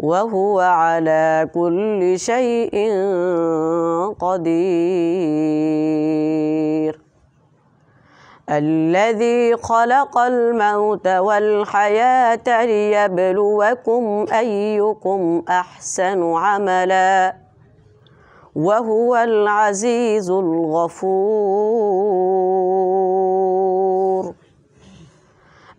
وهو على كل شيء قدير الذي خلق الموت والحياة ليبلوكم أيكم أحسن عملا وهو العزيز الغفور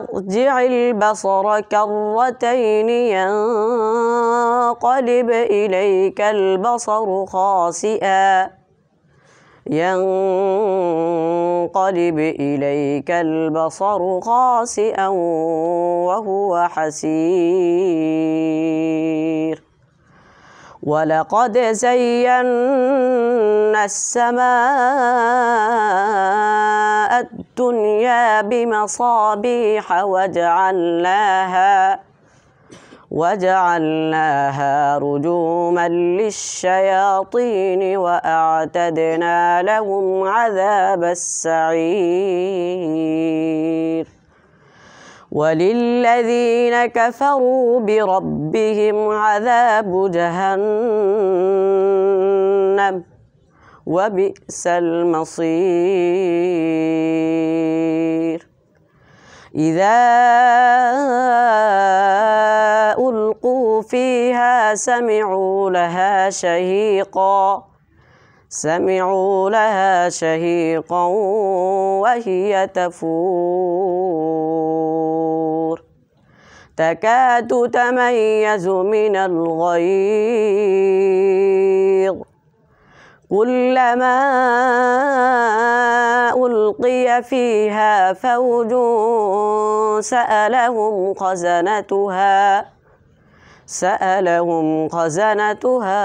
فارجع البصر كرتين ينقلب إليك البصر خاسئا ينقلب إليك البصر خاسئا وهو حسير ولقد زينا السماء الدنيا بمصابيح وجعلناها وجعلناها رجوما للشياطين وأعتدنا لهم عذاب السعير وللذين كفروا بربهم عذاب جهنم وبئس المصير إذا ألقوا فيها سمعوا لها شهيقا سمعوا لها شهيقا وهي تفور تكاد تميز من الغيظ كلما ألقي فيها فوج سألهم خزنتها سألهم خزنتها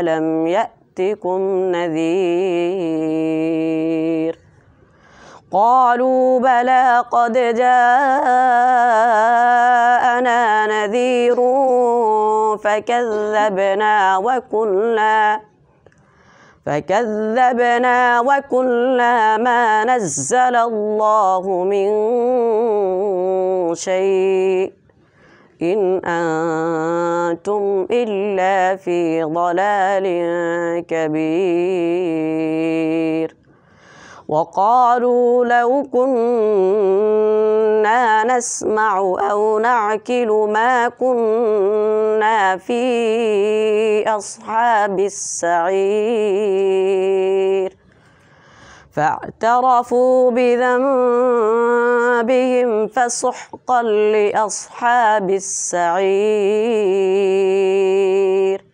ألم يأتكم نذير قالوا بلى قد جاءنا نذير فكذبنا وكلا فكذبنا وكلا ما نزل الله من شيء إن أنتم إلا في ضلال كبير وقالوا لو كنا نسمع أو نعكل ما كنا في أصحاب السعير فاعترفوا بذنبهم فسحقا لأصحاب السعير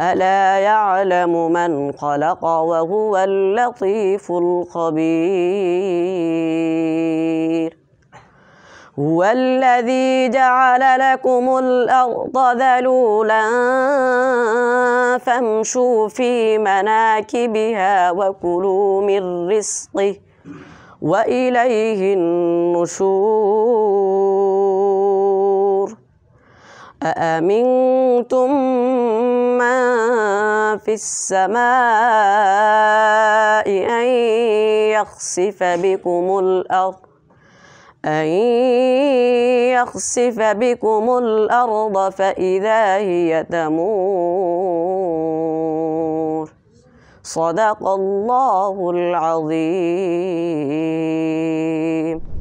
ألا يعلم من خلق وهو اللطيف الخبير هو الذي جعل لكم الأرض ذلولا فامشوا في مناكبها وكلوا من رزقه وإليه النشور أأمنتم في السماء أن يخسف بكم الأرض أن يخسف بكم الأرض فإذا هي تمور صدق الله العظيم